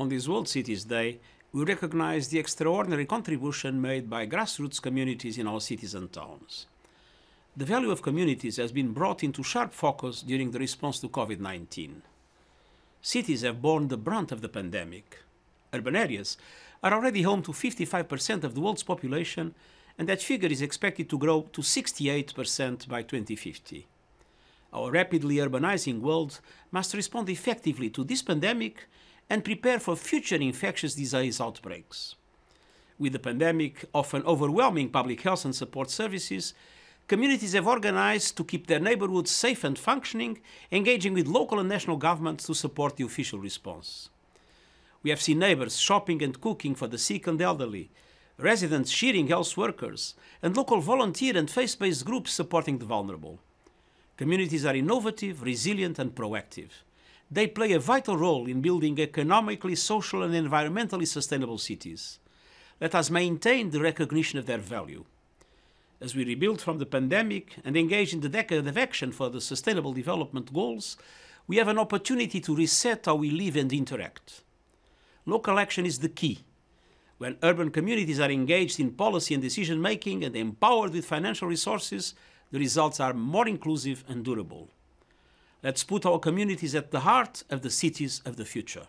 on this World Cities Day, we recognize the extraordinary contribution made by grassroots communities in our cities and towns. The value of communities has been brought into sharp focus during the response to COVID-19. Cities have borne the brunt of the pandemic. Urban areas are already home to 55% of the world's population and that figure is expected to grow to 68% by 2050. Our rapidly urbanizing world must respond effectively to this pandemic and prepare for future infectious disease outbreaks. With the pandemic often overwhelming public health and support services, communities have organized to keep their neighborhoods safe and functioning, engaging with local and national governments to support the official response. We have seen neighbors shopping and cooking for the sick and elderly, residents shearing health workers, and local volunteer and faith-based groups supporting the vulnerable. Communities are innovative, resilient and proactive they play a vital role in building economically, social and environmentally sustainable cities. Let us maintain the recognition of their value. As we rebuild from the pandemic and engage in the decade of action for the Sustainable Development Goals, we have an opportunity to reset how we live and interact. Local action is the key. When urban communities are engaged in policy and decision making and empowered with financial resources, the results are more inclusive and durable. Let's put our communities at the heart of the cities of the future.